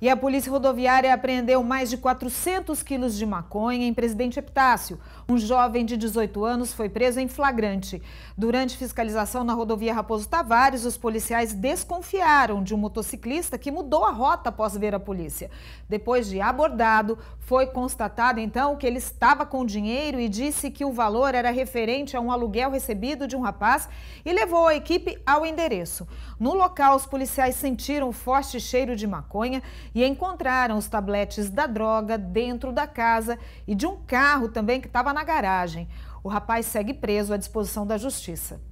E a Polícia Rodoviária apreendeu mais de 400 quilos de maconha em Presidente Epitácio. Um jovem de 18 anos foi preso em flagrante. Durante fiscalização na rodovia Raposo Tavares, os policiais desconfiaram de um motociclista que mudou a rota após ver a polícia. Depois de abordado, foi constatado então que ele estava com dinheiro e disse que o valor era referente a um aluguel recebido de um rapaz e levou a equipe ao endereço. No local, os policiais sentiram um forte cheiro de maconha e encontraram os tabletes da droga dentro da casa e de um carro também que estava na garagem. O rapaz segue preso à disposição da justiça.